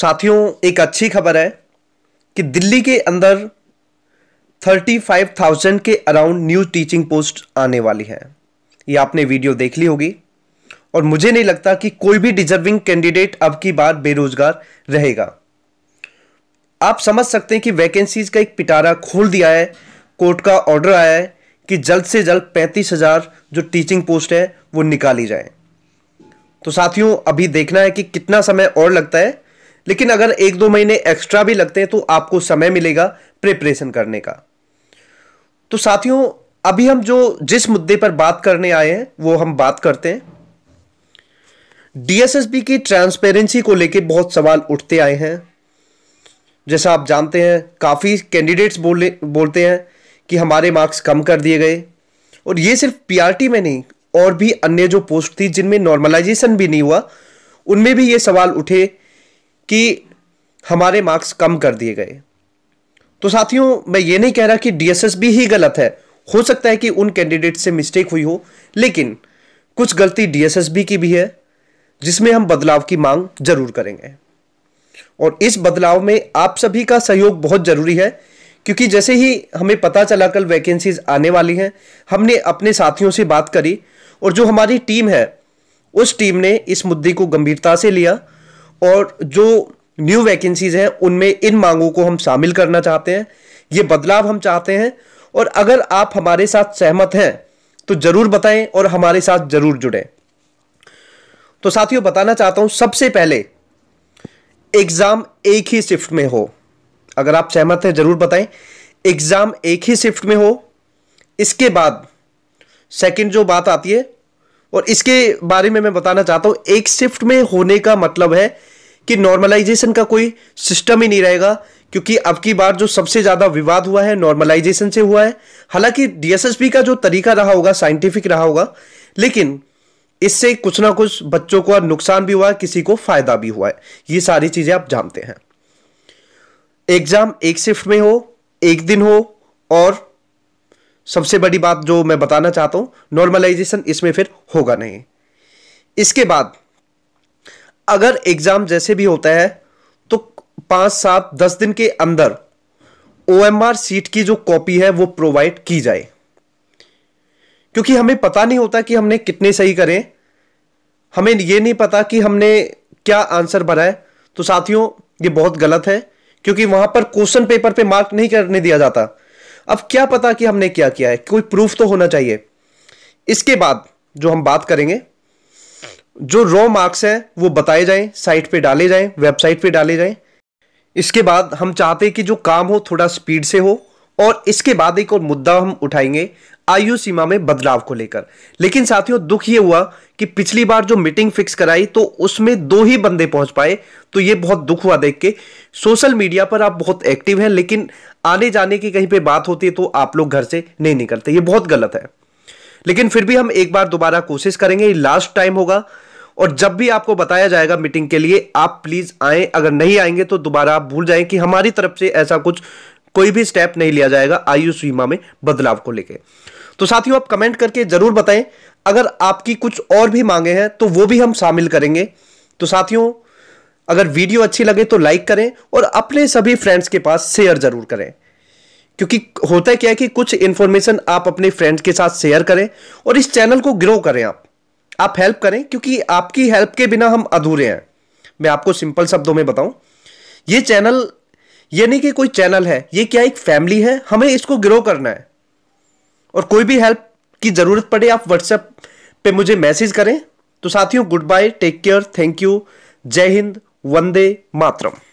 साथियों एक अच्छी खबर है कि दिल्ली के अंदर 35,000 के अराउंड न्यू टीचिंग पोस्ट आने वाली है ये आपने वीडियो देख ली होगी और मुझे नहीं लगता कि कोई भी डिजर्विंग कैंडिडेट अब की बार बेरोजगार रहेगा आप समझ सकते हैं कि वैकेंसीज का एक पिटारा खोल दिया है कोर्ट का ऑर्डर आया है कि जल्द से जल्द पैंतीस हजार जो टीचिंग पोस्ट है वो निकाली जाए तो साथियों अभी देखना है कि कितना समय और लगता है लेकिन अगर एक दो महीने एक्स्ट्रा भी लगते हैं तो आपको समय मिलेगा प्रिपरेशन करने का तो साथियों अभी हम जो जिस मुद्दे पर बात करने आए हैं वो हम बात करते हैं डीएसएसबी की ट्रांसपेरेंसी को लेके बहुत सवाल उठते आए हैं जैसा आप जानते हैं काफ़ी कैंडिडेट्स बोले बोलते हैं कि हमारे मार्क्स कम कर दिए गए और ये सिर्फ पीआरटी में नहीं और भी अन्य जो पोस्ट थी जिनमें नॉर्मलाइजेशन भी नहीं हुआ उनमें भी ये सवाल उठे कि हमारे मार्क्स कम कर दिए गए तो साथियों मैं ये नहीं कह रहा कि डीएसएस भी ही गलत है हो सकता है कि उन कैंडिडेट से मिस्टेक हुई हो लेकिन कुछ गलती डीएसएसबी की भी है जिसमें हम बदलाव की मांग जरूर करेंगे और इस बदलाव में आप सभी का सहयोग बहुत जरूरी है क्योंकि जैसे ही हमें पता चला कल वैकेंसीज आने वाली हैं हमने अपने साथियों से बात करी और जो हमारी टीम है उस टीम ने इस मुद्दे को गंभीरता से लिया और जो न्यू वैकेंसीज हैं उनमें इन मांगों को हम शामिल करना चाहते हैं ये बदलाव हम चाहते हैं और अगर आप हमारे साथ सहमत हैं तो ज़रूर बताएं और हमारे साथ ज़रूर जुड़ें तो साथियों बताना चाहता हूं सबसे पहले एग्ज़ाम एक ही शिफ्ट में हो अगर आप सहमत हैं ज़रूर बताएं एग्ज़ाम एक ही शिफ्ट में हो इसके बाद सेकंड जो बात आती है और इसके बारे में मैं बताना चाहता हूँ एक शिफ्ट में होने का मतलब है कि नॉर्मलाइजेशन का कोई सिस्टम ही नहीं रहेगा क्योंकि अब की बार जो सबसे ज़्यादा विवाद हुआ है नॉर्मलाइजेशन से हुआ है हालांकि डीएसएसपी का जो तरीका रहा होगा साइंटिफिक रहा होगा लेकिन इससे कुछ ना कुछ बच्चों को नुकसान भी हुआ है किसी को फायदा भी हुआ है ये सारी चीज़ें आप जानते हैं एग्ज़ाम एक शिफ्ट में हो एक दिन हो और सबसे बड़ी बात जो मैं बताना चाहता हूं नॉर्मलाइजेशन इसमें फिर होगा नहीं इसके बाद अगर एग्ज़ाम जैसे भी होता है तो पांच सात दस दिन के अंदर ओ सीट की जो कॉपी है वो प्रोवाइड की जाए क्योंकि हमें पता नहीं होता कि हमने कितने सही करें हमें ये नहीं पता कि हमने क्या आंसर भरा है तो साथियों ये बहुत गलत है क्योंकि वहां पर क्वेश्चन पेपर पे मार्क नहीं करने दिया जाता अब क्या पता कि हमने क्या किया है कोई प्रूफ तो होना चाहिए इसके बाद जो हम बात करेंगे जो रॉ मार्क्स है वो बताए जाएं साइट पे डाले जाएं वेबसाइट पे डाले जाएं इसके बाद हम चाहते हैं कि जो काम हो थोड़ा स्पीड से हो और इसके बाद एक और मुद्दा हम उठाएंगे आयु सीमा में बदलाव को लेकर लेकिन साथियों दुख ये हुआ कि पिछली बार जो मीटिंग फिक्स कराई तो उसमें दो ही बंदे पहुंच पाए तो ये बहुत दुख हुआ देख के सोशल मीडिया पर आप बहुत एक्टिव हैं लेकिन आने जाने की कहीं पे बात होती है तो आप लोग घर से नहीं निकलते ये बहुत गलत है लेकिन फिर भी हम एक बार दोबारा कोशिश करेंगे लास्ट टाइम होगा और जब भी आपको बताया जाएगा मीटिंग के लिए आप प्लीज आए अगर नहीं आएंगे तो दोबारा आप भूल जाए कि हमारी तरफ से ऐसा कुछ कोई भी स्टेप नहीं लिया जाएगा आयु सीमा में बदलाव को लेकर तो साथियों आप कमेंट करके जरूर बताएं अगर आपकी कुछ और भी मांगे हैं तो वो भी हम शामिल करेंगे तो साथियों अगर वीडियो अच्छी लगे तो लाइक करें और अपने सभी फ्रेंड्स के पास शेयर जरूर करें क्योंकि होता है क्या है कि कुछ इंफॉर्मेशन आप अपने फ्रेंड्स के साथ शेयर करें और इस चैनल को ग्रो करें आप आप हेल्प करें क्योंकि आपकी हेल्प के बिना हम अधूरे हैं मैं आपको सिंपल शब्दों में बताऊं ये चैनल ये नहीं कि कोई चैनल है ये क्या एक फैमिली है हमें इसको ग्रो करना है और कोई भी हेल्प की ज़रूरत पड़े आप व्हाट्सएप पे मुझे मैसेज करें तो साथियों good bye take care thank you जय हिंद वंदे मातरम